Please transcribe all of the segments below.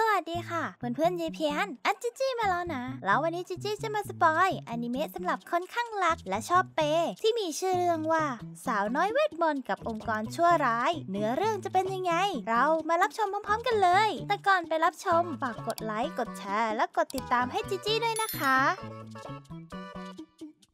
สวัสดีค่ะเพื่อนเพื่อนยีเพียนอันจิจี้มาแล้วนะ แล้ววันนี้จิจี้จะมาสปอยอนิเมะสำหรับคนข้างรักและชอบเปที่มีชื่อเรื่องว่าสาวน้อยเวทมนต์กับองค์กรชั่วร้ายเนื้อเรื่องจะเป็นยังไง เรามารับชมพร้อมๆ กันเลย แต่ก่อนไปรับชมฝากกดไลค์กดแชร์ และกดติดตามให้จิจี้ด้วยนะคะ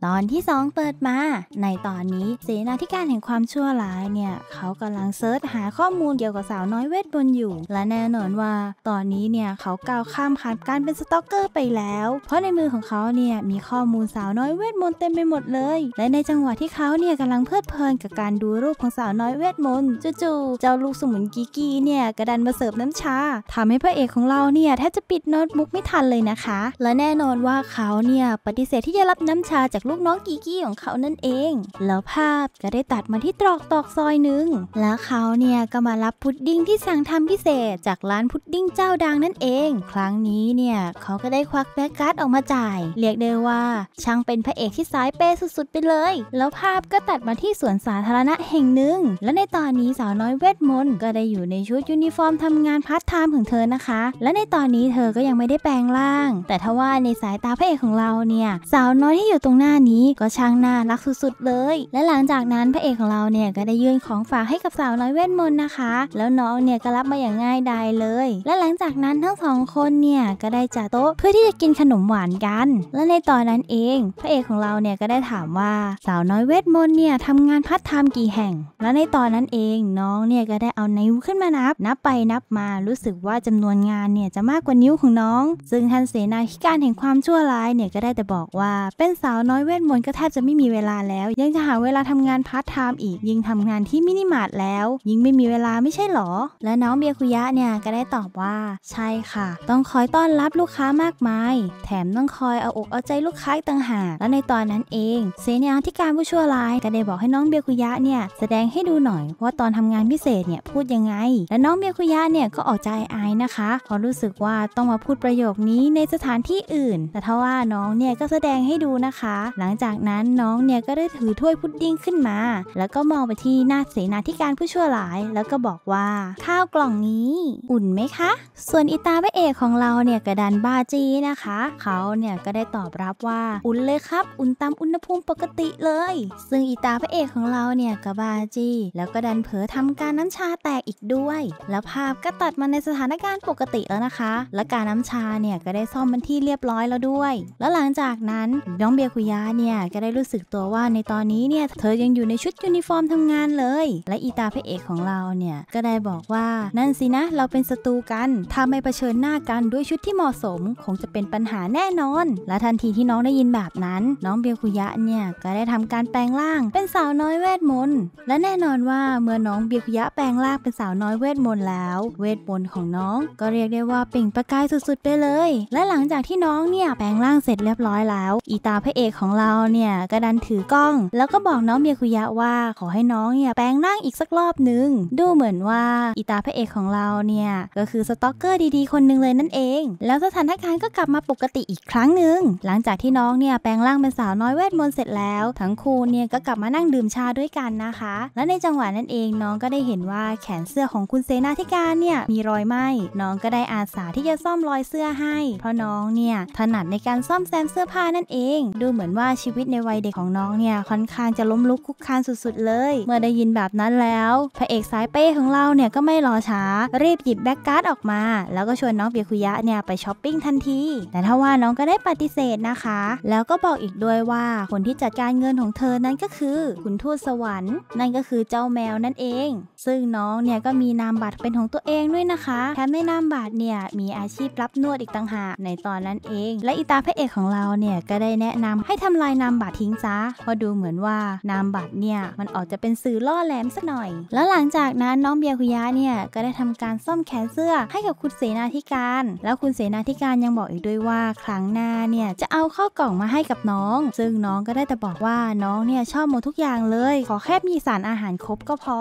ตอนที่ 2 เปิดมา ในตอนนี้เสนาธิการแห่งความชั่วร้ายเนี่ยเขากำลังเซิร์ชหาข้อมูลเกี่ยวกับสาวน้อยเวทมนต์อยู่ และแน่นอนว่าตอนนี้เนี่ยเขาก้าวข้ามขันการเป็นสตอกเกอร์ไปแล้ว เพราะในมือของเขาเนี่ยมีข้อมูลสาวน้อยเวทมนต์เต็มไปหมดเลย และในจังหวะที่เขาเนี่ยกำลังเพลิดเพลินกับการดูรูปของสาวน้อยเวทมนต์จู่ๆเจ้าลูกสมุนกีกีเนี่ยกระดันมาเสิร์ฟน้ำชา ทำให้พระเอกของเราเนี่ยแทบจะปิดโน้ตบุ๊กไม่ทันเลยนะคะ และแน่นอนว่าเขาเนี่ยปฏิเสธที่จะรับน้ำชาจากลูกลูกน้องกีกี้ของเขานั่นเอง แล้วภาพก็ได้ตัดมาที่ตรอกตอกซอยหนึ่งแล้วเขาเนี่ยก็มารับพุดดิ้งที่สั่งทำพิเศษจากร้านพุดดิ้งเจ้าดังนั่นเอง ครั้งนี้เนี่ยเขาก็ได้ควักแบกการ์ดออกมาจ่าย เรียกได้ว่าช่างเป็นพระเอกที่สายเปสุดๆไปเลย แล้วภาพก็ตัดมาที่สวนสาธารณะแห่งหนึ่ง และในตอนนี้สาวน้อยเวทมนต์ก็ได้อยู่ในชุดยูนิฟอร์มทำงานพาร์ทไทม์ของเธอนะคะ และในตอนนี้เธอก็ยังไม่ได้แปลงร่าง แต่ทว่าในสายตาพระเอกของเราเนี่ยสาวน้อยที่อยู่ตรงหน้านี้ก็ช่างน่ารักสุดๆเลย และหลังจากนั้นพระเอกของเราเนี่ยก็ได้ยื่นของฝากให้กับสาวน้อยเวทมนต์นะคะ แล้วน้องเนี่ยก็รับมาอย่างง่ายดายเลย และหลังจากนั้นทั้งสองคนเนี่ยก็ได้จัดโต๊ะเพื่อที่จะกินขนมหวานกัน และในตอนนั้นเอง พระเอกของเราเนี่ยก็ได้ถามว่าสาวน้อยเวทมนต์เนี่ยทำงานพัฒน์ทำกี่แห่ง และในตอนนั้นเอง น้องเนี่ยก็ได้เอานิ้วขึ้นมานับนับไปนับมา รู้สึกว่าจำนวนงานเนี่ยจะมากกว่านิ้วของน้อง ซึ่งท่านเสนาธิการแห่งความชั่วร้ายเนี่ยก็ได้แต่บอกว่าเป็นสาวน้อยเวทมนต์ก็แทบจะไม่มีเวลาแล้ว ยังจะหาเวลาทำงานพาร์ทไทม์อีก ยิ่งทำงานที่มินิมาร์ทแล้ว ยิ่งไม่มีเวลาไม่ใช่หรอและน้องเบียคุยะเนี่ยก็ได้ตอบว่าใช่ค่ะ ต้องคอยต้อนรับลูกค้ามากมาย แถมต้องคอยเอาอกเอาใจลูกค้าต่างหากและในตอนนั้นเองเซเนียที่การผู้ชั่วร้ายก็ได้บอกให้น้องเบียคุยะเนี่ยแสดงให้ดูหน่อย ว่าตอนทำงานพิเศษเนี่ยพูดยังไง และน้องเบียคุยะเนี่ยก็ออกใจอายนะคะเพราะรู้สึกว่าต้องมาพูดประโยคนี้ในสถานที่อื่น แต่ทว่าน้องเนี่ยก็แสดงให้ดูนะคะหลังจากนั้นน้องเนี่ยก็ได้ถือถ้วยพุดดิ้งขึ้นมา แล้วก็มองไปที่หน้าเสนาธิการผู้ชั่วร้าย แล้วก็บอกว่าข้าวกล่องนี้ อุ่นไหมคะ ส่วนอิตาพระเอกของเราเนี่ยกระดันบาจีนะคะ เขาเนี่ยก็ได้ตอบรับว่าอุ่นเลยครับ อุ่นตามอุณหภูมิปกติเลย ซึ่งอิตาพระเอกของเราเนี่ยกับบาจีแล้วก็ดันเผลอทำการน้ำชาแตกอีกด้วย แล้วภาพก็ตัดมาในสถานการณ์ปกติแล้วนะคะ และการน้ำชาเนี่ยก็ได้ซ่อมเป็นที่เรียบร้อยแล้วด้วย แล้วหลังจากนั้นน้องเบียคุยาเนี่ยก็ได้รู้สึกตัวว่าในตอนนี้เนี่ยเธอยังอยู่ในชุดยูนิฟอร์มทำงานเลย และอีตาพระเอกของเราเนี่ยก็ได้บอกว่า นั่นสินะเราเป็นศัตรูกันถ้าไม่เผชิญหน้ากันด้วยชุดที่เหมาะสม คงจะเป็นปัญหาแน่นอน และทันทีที่น้องได้ยินแบบนั้น น้องเบียคุยะเนี่ยก็ได้ทำการแปลงร่างเป็นสาวน้อยเวทมนต์และแน่นอนว่าเมื่อน้องเบียคุยะแปลงร่างเป็นสาวน้อยเวทมนต์แล้ว เวทมนต์ของน้องก็เรียกได้ว่าเปล่งประกายสุด ๆไปเลย และหลังจากที่น้องเนี่ยแปลงร่างเสร็จเรียบร้อยแล้ว อีตาพระเอกของเราเนี่ยก็ดันถือกล้อง แล้วก็บอกน้องเมียคุยะว่าขอให้น้องเนี่ยแปลงร่างอีกสักรอบหนึ่งดูเหมือนว่าอิตาพระเอกของเราเนี่ยก็คือสต็อกเกอร์ดีๆคนหนึ่งเลยนั่นเอง แล้วสถานการณ์ก็กลับมาปกติอีกครั้งหนึ่งหลังจากที่น้องเนี่ยแปลงร่างเป็นสาวน้อยเวทมนต์เสร็จแล้วทั้งคู่เนี่ยก็กลับมานั่งดื่มชาด้วยกันนะคะ และในจังหวะนั้นเองน้องก็ได้เห็นว่าแขนเสื้อของคุณเซนาธิการเนี่ยมีรอยไหมน้องก็ได้อาสาที่จะซ่อมรอยเสื้อให้ เพราะน้องเนี่ยถนัดในการซ่อมแซมเสื้อผ้านั่นเอง ดูเหมือนว่าาชีวิตในวัยเด็กของน้องเนี่ยค่อนข้างจะล้มลุกคุกคานสุด ๆ เลย เมื่อได้ยินแบบนั้นแล้ว พระเอกสายเป้ของเราเนี่ย ก็ไม่รอช้ารีบหยิบแบ็กการ์ดออกมา แล้วก็ชวนน้องเบียคุยะเนี่ยไปช้อปปิ้งทันทีแต่ถ้าว่าน้องก็ได้ปฏิเสธนะคะ แล้วก็บอกอีกด้วยว่าคนที่จัดการเงินของเธอนั้นก็คือขุนทูตสวรรค์นั่นก็คือเจ้าแมวนั่นเอง ซึ่งน้องเนี่ยก็มีนามบัตรเป็นของตัวเองด้วยนะคะแถมในนามบัตรเนี่ยมีอาชีพรับนวดอีกต่างหากในตอนนั้นเอง และอิตาพระเอกของเราเนี่ยก็ได้แนะนำให้ทำำลายนามบัตรทิ้งซะเพราะดูเหมือนว่านามบัตรเนี่ยมันออกจะเป็นสื่อล่อแหลมสักหน่อย แล้วหลังจากนั้นน้องเบียคุยะเนี่ยก็ได้ทำการซ่อมแขนเสื้อให้กับคุณเสนาธิการ แล้วคุณเสนาธิการยังบอกอีกด้วยว่าครั้งหน้าเนี่ยจะเอาเข้ากล่องมาให้กับน้อง ซึ่งน้องก็ได้แต่บอกว่าน้องเนี่ยชอบหมดทุกอย่างเลย ขอแค่มีสารอาหารครบก็พอ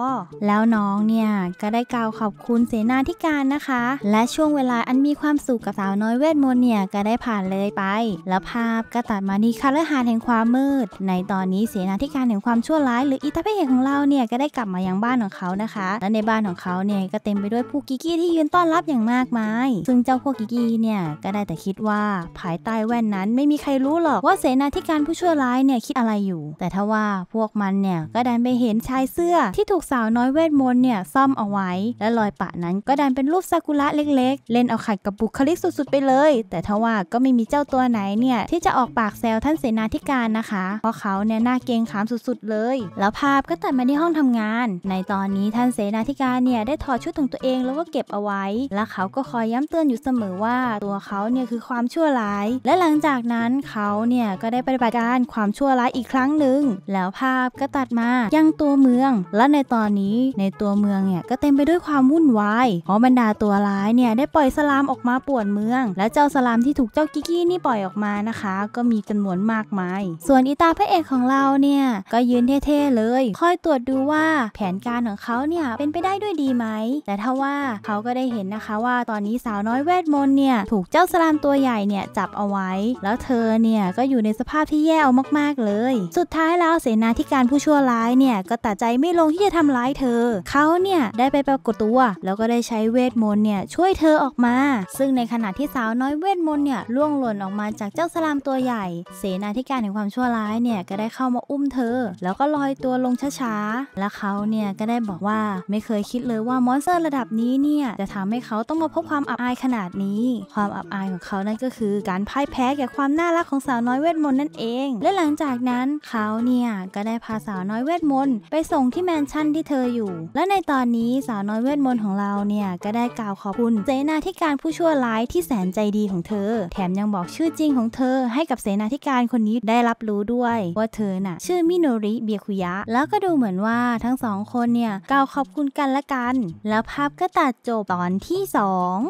แล้วน้องเนี่ยก็ได้กล่าวขอบคุณเสนาธิการนะคะ และช่วงเวลาอันมีความสุขกับสาวน้อยเวทมนต์เนี่ยก็ได้ผ่านเลยไปแล้วภาพก็ตัดมาที่คาร์หาการแห่งความมืด ในตอนนี้เสนาธิการแห่งความชั่วร้ายหรืออิตาเพเของเราเนี่ยก็ได้กลับมายังบ้านของเขานะคะและในบ้านของเขาเนี่ยก็เต็มไปด้วยผู้กิกี้ที่ยืนต้อนรับอย่างมากมายซึ่งเจ้าพวกกิกี้เนี่ยก็ได้แต่คิดว่าภายใต้แว่นนั้นไม่มีใครรู้หรอกว่าเสนาธิการผู้ชั่วร้ายเนี่ยคิดอะไรอยู่ แต่ถ้าว่าพวกมันเนี่ยก็ดันไปเห็นชายเสื้อที่ถูกสาวน้อยเวทมนต์เนี่ยซ่อมเอาไว้และรอยปะนั้นก็ดันเป็นรูปซากุระเล็กๆ เล่นเอาขัดกับบุคลิกสุดๆไปเลย แต่ถ้าว่าก็ไม่มีเจ้าตัวไหนเนี่ยที่จะออกปากแซวท่านเสนาธิการนะคะ เพราะเขาเนี่ยหน้าเกงขามสุด ๆเลย แล้วภาพก็ตัดมาที่ห้องทำงาน ในตอนนี้ท่านเสนาธิการเนี่ยได้ถอดชุดของตัวเองแล้วก็เก็บเอาไว้ และเขาก็คอยย้ำเตือนอยู่เสมอว่า ตัวเขาเนี่ยคือความชั่วร้าย และหลังจากนั้นเขาเนี่ยก็ได้ปฏิบัติการความชั่วร้ายอีกครั้งหนึ่ง แล้วภาพก็ตัดมายังตัวเมือง และในตอนนี้ในตัวเมืองเนี่ยก็เต็มไปด้วยความวุ่นวาย เพราะบรรดาตัวร้ายเนี่ยได้ปล่อยสลามออกมาป่วนเมือง และเจ้าสลามที่ถูกเจ้ากิกี้นี่ปล่อยออกมานะคะ ก็มีจำนวนมากมายส่วนอีตาพระเอกของเราเนี่ยก็ยืนเท่ๆเลยคอยตรวจดูว่าแผนการของเขาเนี่ยเป็นไปได้ด้วยดีไหม แต่ถ้าว่าเขาก็ได้เห็นนะคะว่าตอนนี้สาวน้อยเวทมนต์เนี่ยถูกเจ้าสลามตัวใหญ่เนี่ยจับเอาไว้ แล้วเธอเนี่ยก็อยู่ในสภาพที่แย่เอามาก ๆเลย สุดท้ายแล้วเสนาธิการผู้ชั่วร้ายเนี่ยก็ตัดใจไม่ลงที่จะทำร้ายเธอเขาเนี่ยได้ไปปรากฏตัวแล้วก็ได้ใช้เวทมนต์เนี่ยช่วยเธอออกมา ซึ่งในขณะที่สาวน้อยเวทมนต์เนี่ยล่วงหล่นออกมาจากเจ้าสลามตัวใหญ่ เสนาธิิการแห่งความชั่วร้ายเนี่ยก็ได้เข้ามาอุ้มเธอ แล้วก็ลอยตัวลงช้าๆ และเขาเนี่ยก็ได้บอกว่าไม่เคยคิดเลยว่ามอนสเตอร์ระดับนี้เนี่ยจะทำให้เขาต้องมาพบความอับอายขนาดนี้ ความอับอายของเขานั่นก็คือการพ่ายแพ้แก่ความน่ารักของสาวน้อยเวทมนต์นั่นเอง และหลังจากนั้นเขาเนี่ยก็ได้พาสาวน้อยเวทมนต์ไปส่งที่แมนชั่นที่เธออยู่และในตอนนี้สาวน้อยเวทมนต์ของเราเนี่ยก็ได้กล่าวขอบคุณเสนาธิการผู้ชั่วร้ายที่แสนใจดีของเธอ แถมยังบอกชื่อจริงของเธอ ให้กับเสนาธิการคนนี้ี้ได้รับรู้ด้วยว่าเธอน่ะชื่อมิโนริเบียคุยะ แล้วก็ดูเหมือนว่าทั้งสองคนเนี่ยกล่าวขอบคุณกันและกัน แล้วภาพก็ตัดจบตอนที่ 2